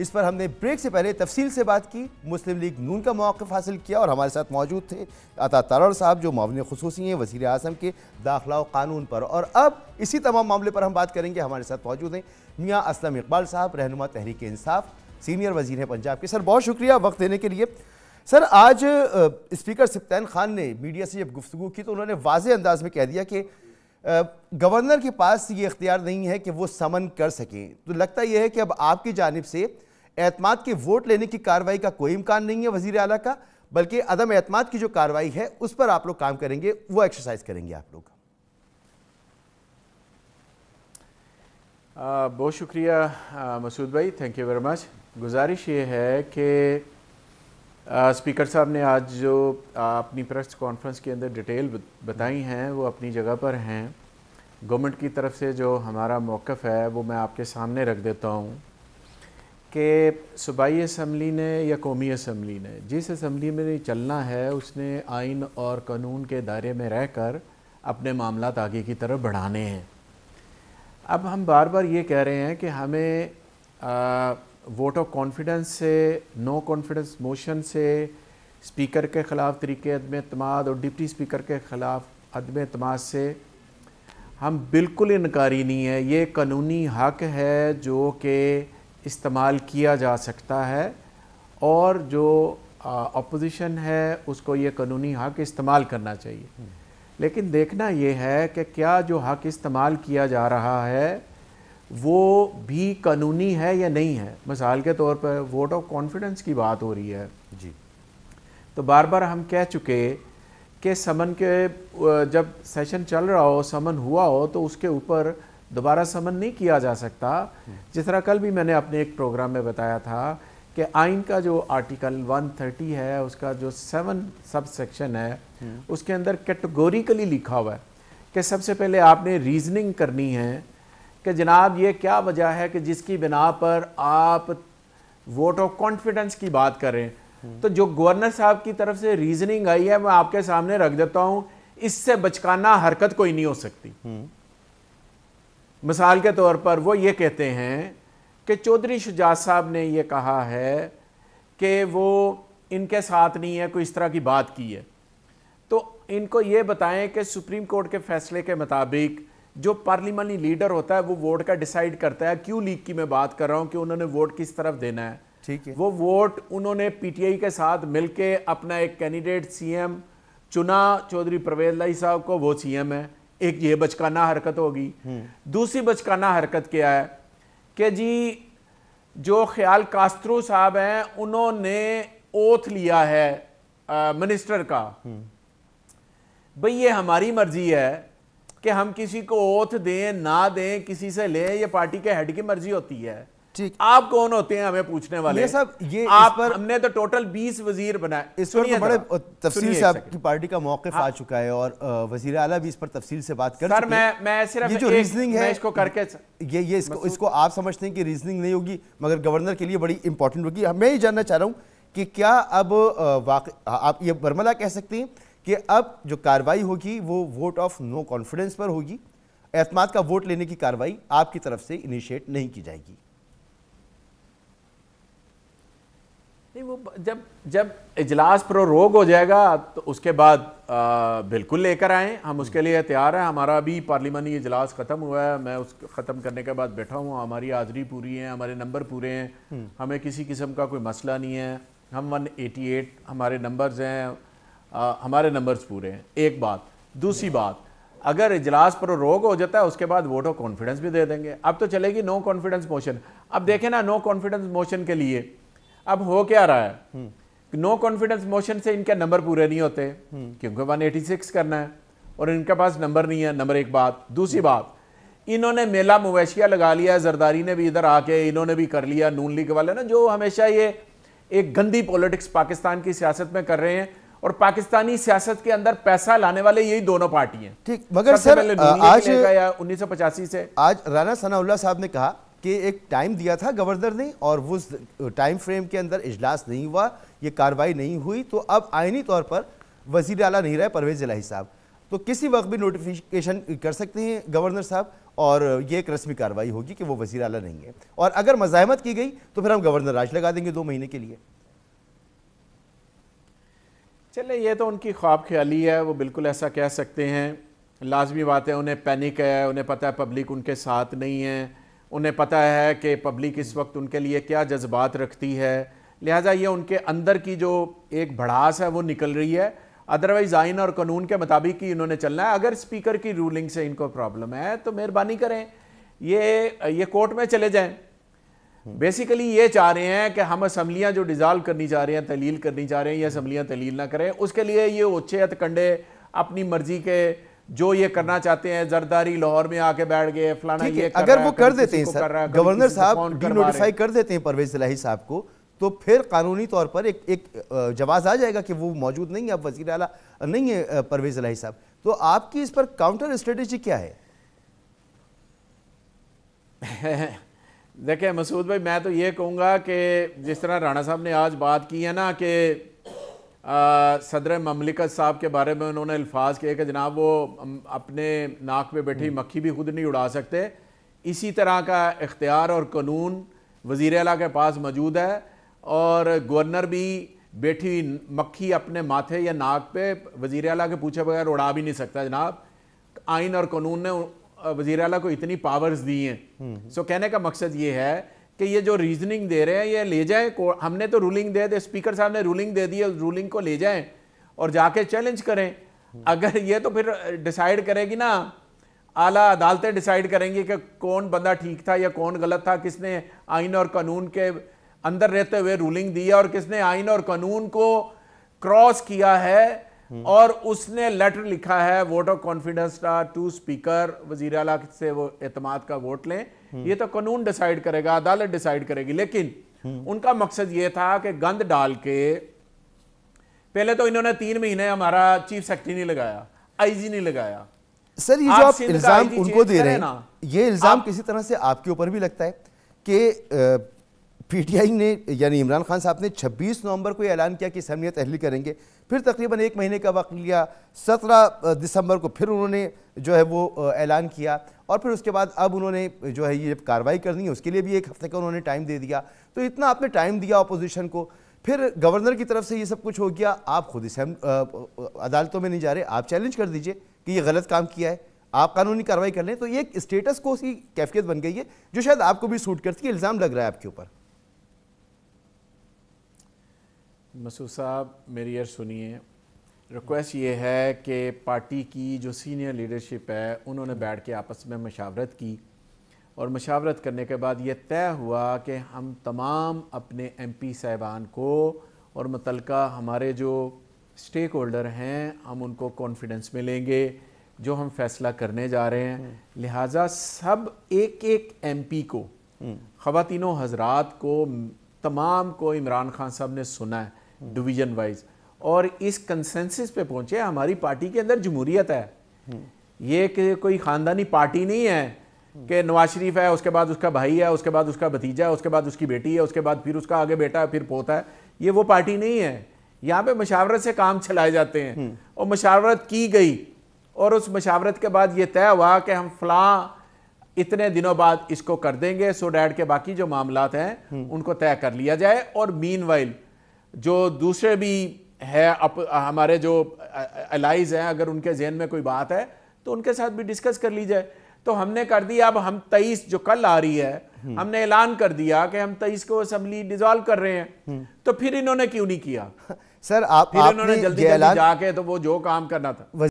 इस पर हमने ब्रेक से पहले तफसील से बात की मुस्लिम लीग नून का मौक़ हासिल किया और हमारे साथ मौजूद थे अता तारड़ साहब जो मावन खसूसी हैं वजीर अजम के दाखिला कानून पर और अब इसी तमाम मामले पर हम बात करेंगे हमारे साथ मौजूद हैं मियाँ असलम इकबाल साहब रहनुमा तहरीक इंसाफ सीनियर वजीर हैं पंजाब के सर बहुत शुक्रिया वक्त देने के लिए सर आज स्पीकर सिप्तान खान ने मीडिया से जब गुफ्तु की तो उन्होंने वाज अंदाज में कह दिया कि गवर्नर के पास ये इख्तियार नहीं है कि वो समन कर सकें तो लगता यह है कि अब आपकी जानब से एतमाद के वोट लेने की कार्रवाई का कोई इम्कान नहीं है वजीर अला का बल्कि अदम एतमाद की जो कार्रवाई है उस पर आप लोग काम करेंगे वो एक्सरसाइज करेंगे आप लोग बहुत शुक्रिया मसूद भाई थैंक यू वेरी मच गुजारिश ये है कि स्पीकर साहब ने आज जो अपनी प्रेस कॉन्फ्रेंस के अंदर डिटेल बताई हैं वो अपनी जगह पर हैं गवर्नमेंट की तरफ से जो हमारा मौक़ है वो मैं आपके सामने रख देता हूँ कि सूबाई असम्बली ने या कौमी असम्बली ने जिस असम्बली में चलना है उसने आइन और कानून के दायरे में रह कर अपने मामला आगे की तरफ बढ़ाने हैं अब हम बार बार ये कह रहे हैं कि हमें आ, वोट ऑफ कॉन्फिडेंस से नो कॉन्फिडेंस मोशन से स्पीकर के ख़िलाफ़ तरीके अदम अतमाद और डिप्टी स्पीकर के ख़िलाफ़ अदम अतमाद से हम बिल्कुल इनकारी नहीं है ये कानूनी हक है जो कि इस्तेमाल किया जा सकता है और जो अपोजिशन है उसको ये कानूनी हक इस्तेमाल करना चाहिए हम्म। लेकिन देखना ये है कि क्या जो हक इस्तेमाल किया जा रहा है वो भी कानूनी है या नहीं है मिसाल के तौर पर वोट ऑफ कॉन्फिडेंस की बात हो रही है जी तो बार बार हम कह चुके कि समन के जब सेशन चल रहा हो समन हुआ हो तो उसके ऊपर दोबारा समन नहीं किया जा सकता हम्म। जिस तरह कल भी मैंने अपने एक प्रोग्राम में बताया था कि आइन का जो आर्टिकल 130 है उसका जो सेवन सब सेक्शन है हम्म। उसके अंदर कैटेगोरिकली लिखा हुआ है कि सबसे पहले आपने रीजनिंग करनी है कि जनाब ये क्या वजह है कि जिसकी बिना पर आप वोट ऑफ कॉन्फिडेंस की बात करें हम्म। तो जो गवर्नर साहब की तरफ से रीजनिंग आई है मैं आपके सामने रख देता हूं इससे बचकाना हरकत कोई नहीं हो सकती हम्म। मिसाल के तौर पर वो ये कहते हैं कि चौधरी शुजात साहब ने ये कहा है कि वो इनके साथ नहीं है कोई इस तरह की बात की है तो इनको ये बताएं कि सुप्रीम कोर्ट के फैसले के मुताबिक जो पार्लिमानी लीडर होता है वो वोट का डिसाइड करता है क्यों लीग की मैं बात कर रहा हूँ कि उन्होंने वोट किस तरफ देना है ठीक है वो वोट उन्होंने पीटीआई के साथ मिलके अपना एक कैंडिडेट सीएम चुना चौधरी प्रवेद लाई साहब को वो सीएम है एक ये बचकाना हरकत होगी हम्म। दूसरी बचकाना हरकत क्या है कि जी जो ख्याल कास्त्रो साहब हैं उन्होंने ओथ लिया है आ, मिनिस्टर का हम्म। भाई ये हमारी मर्जी है कि हम किसी को ओथ दें ना दें किसी से लें ये पार्टी के हेड की मर्जी होती है ठीक आप कौन होते हैं हमें पूछने वाले ये सब ये आप पर हमने तो टोटल बीस वजीर बनाए इस पर तो बड़े तफसील से आपकी पार्टी का मौकफ हाँ। आ चुका है और वजीर आला भी इस पर तफसील से बात कर सर मैं मैं सिर्फ ये जो रीजनिंग है इसको करके ये ये इसको इसको आप समझते हैं कि रीजनिंग नहीं होगी मगर गवर्नर के लिए बड़ी इंपॉर्टेंट होगी मैं ये जानना चाह रहा हूँ कि क्या अब वाक आप ये बर्मला कह सकते हैं कि अब जो कार्रवाई होगी वो वोट ऑफ नो कॉन्फिडेंस पर होगी एतमाद का वोट लेने की कार्रवाई आपकी तरफ से इनिशिएट नहीं की जाएगी नहीं वो जब जब इजलास प्रोरोग हो जाएगा तो उसके बाद आ, बिल्कुल लेकर आए हम उसके लिए तैयार हैं हमारा भी पार्लिमानी इजलास ख़त्म हुआ है मैं उस ख़त्म करने के बाद बैठा हूँ हमारी हाज़री पूरी है हमारे नंबर पूरे हैं हम्म। हमें किसी किस्म का कोई मसला नहीं है हम 188 हमारे नंबर्स हैं हमारे नंबर्स पूरे हैं एक बात दूसरी बात अगर इजलास पर रोग हो जाता है उसके बाद वोट ऑफ कॉन्फिडेंस भी दे देंगे अब तो चलेगी नो कॉन्फिडेंस मोशन अब देखें ना नो कॉन्फिडेंस मोशन के लिए अब हो क्या रहा है नो कॉन्फिडेंस मोशन से इनके नंबर पूरे नहीं होते हम्म। क्योंकि वन एटी सिक्स करना है और इनके पास नंबर नहीं है नंबर एक बात दूसरी हम्म। बात इन्होंने मेला मवेशिया लगा लिया जरदारी ने भी इधर आके इन्होंने भी कर लिया नून लीग वाले ना जो हमेशा ये एक गंदी पॉलिटिक्स पाकिस्तान की सियासत में कर रहे हैं और पाकिस्तानी सियासत के अंदर पैसा लाने वाले यही दोनों पार्टी हैं ठीक मगर सर आज उन्नीस सौ पचासी से आज राना सनाउल्ला साहब ने कहा कि एक टाइम दिया था गवर्नर ने और वो टाइम फ्रेम के अंदर इजलास नहीं हुआ ये कार्रवाई नहीं हुई तो अब आइनी तौर पर वजीर अला नहीं रहे परवेज इलाही साहब तो किसी वक्त भी नोटिफिकेशन कर सकते हैं गवर्नर साहब और ये एक रस्मी कार्रवाई होगी कि वो वजीर अला नहीं है और अगर मजामत की गई तो फिर हम गवर्नर राज लगा देंगे दो महीने के लिए चले ये तो उनकी ख्वाब ख्याली है वो बिल्कुल ऐसा कह सकते हैं लाजमी बात है उन्हें पैनिक है उन्हें पता है पब्लिक उनके साथ नहीं है उन्हें पता है कि पब्लिक इस वक्त उनके लिए क्या जज्बात रखती है लिहाजा ये उनके अंदर की जो एक भड़ास है वो निकल रही है अदरवाइज आइन और कानून के मुताबिक ही इन्होंने चलना है अगर स्पीकर की रूलिंग से इनको प्रॉब्लम है तो मेहरबानी करें ये ये कोर्ट में चले जाएं बेसिकली ये चाह रहे हैं कि हम असम्बलियाँ जो डिजॉल्व करनी चाह रहे हैं तहलील करनी चाह रहे हैं ये असम्बलियाँ तहलील ना करें उसके लिए ये ओछे हथकंडे अपनी मर्जी के जो ये करना चाहते हैं जरदारी लाहौर में आके बैठ गए फलाना ये कर अगर वो कर देते हैं सर गवर्नर साहब डिनोटिफाई कर देते हैं परवेज सलाही साहब को तो फिर कानूनी तौर पर एक एक जवाब आ जाएगा कि वो मौजूद नहीं है अब वजीर अला नहीं है परवेज सलाही साहब तो आपकी इस पर काउंटर स्ट्रेटेजी क्या है देखें मसूद भाई मैं तो ये कहूँगा कि जिस तरह राणा साहब ने आज बात की है ना कि सदर ममलिकत साहब के बारे में उन्होंने अल्फाज किए कि जनाब वो अपने नाक पे बैठी हम्म। मक्खी भी खुद नहीं उड़ा सकते इसी तरह का इख्तियार और कानून वज़ी अला के पास मौजूद है और गवर्नर भी बैठी मक्खी अपने माथे या नाक पे वज़ी अला के पूछे बगैर उड़ा भी नहीं सकता जनाब आइन और कानून ने वजीर अला को इतनी पावर्स दी हैं सो so, कहने का मकसद ये है कि ये जो रीजनिंग दे रहे हैं ये ले जाए हमने तो रूलिंग दे दे स्पीकर साहब ने रूलिंग दे दी है रूलिंग को ले जाएं और जाके चैलेंज करें अगर ये तो फिर डिसाइड करेगी ना आला अदालतें डिसाइड करेंगी कि कौन बंदा ठीक था या कौन गलत था किसने आइन और कानून के अंदर रहते हुए रूलिंग दी है और किसने आइन और कानून को क्रॉस किया है और उसने लेटर लिखा है वोट ऑफ कॉन्फिडेंस का टू स्पीकर वजीर अला से वो एतमाद का वोट लें ये तो कानून डिसाइड करेगा अदालत डिसाइड करेगी लेकिन उनका मकसद ये था कि गंद डाल के पहले तो इन्होंने तीन महीने हमारा चीफ सेक्रेटरी नहीं लगाया आईजी नहीं लगाया सर ये जो आप इल्जाम उनको दे रहे हैं ये इल्जाम किसी तरह से आपके ऊपर भी लगता है कि पीटीआई ने यानी इमरान खान साहब ने 26 नवंबर को ऐलान किया कि सहमियत अहली करेंगे फिर तकरीबन एक महीने का वक्त लिया सत्रह दिसंबर को फिर उन्होंने जो है वो ऐलान किया और फिर उसके बाद अब उन्होंने जो है ये कार्रवाई करनी है उसके लिए भी एक हफ्ते का उन्होंने टाइम दे दिया तो इतना आपने टाइम दिया अपोजिशन को फिर गवर्नर की तरफ से ये सब कुछ हो गया आप खुद इसे अदालतों में नहीं जा रहे आप चैलेंज कर दीजिए कि ये गलत काम किया है आप कानूनी कार्रवाई कर लें तो ये एक स्टेटस को उसकी कैफियत बन गई है जो शायद आपको भी सूट करती है इल्ज़ाम लग रहा है आपके ऊपर मसूद साहब मेरी यार सुनिए रिक्वेस्ट ये है कि पार्टी की जो सीनियर लीडरशिप है उन्होंने बैठ के आपस में मशावरत की और मशावरत करने के बाद ये तय हुआ कि हम तमाम अपने एम पी साहिबान को और मुतल हमारे जो स्टेक होल्डर हैं हम उनको कॉन्फिडेंस में लेंगे जो हम फैसला करने जा रहे हैं हम्म। लिहाजा सब एक एक एम पी को हम्म। ख़वातिनों हजरात को तमाम को इमरान खान साहब ने सुना है डिवीजन वाइज और इस कंसेंसिस पे पहुंचे हमारी पार्टी के अंदर जमहूरियत है ये कोई ख़ानदानी पार्टी नहीं है कि नवाज शरीफ है उसके बाद उसका भाई है उसके बाद उसका भतीजा है उसके बाद उसकी बेटी है उसके बाद फिर उसका आगे बेटा है फिर पोता है ये वो पार्टी नहीं है यहाँ पे मशावरत से काम चलाए जाते हैं हम्म। और मशावरत की गई और उस मशावरत के बाद ये तय हुआ कि हम फलां इतने दिनों बाद इसको कर देंगे सो डैड के बाकी जो मामला हैं हम्म। उनको तय कर लिया जाए और मीन वाइल जो दूसरे भी है अप, हमारे जो अलाइज हैं अगर उनके जहन में कोई बात है तो उनके साथ भी डिस्कस कर ली जाए तो हमने कर दिया अब हम तेईस जो कल आ रही है हम्म। हमने ऐलान कर दिया कि हम तेईस को असम्बली डिजोल्व कर रहे हैं हम्म। तो फिर इन्होंने क्यों नहीं किया सर आप फिर इन्होंने जल्दी जल्दी जाके तो वो जो काम करना था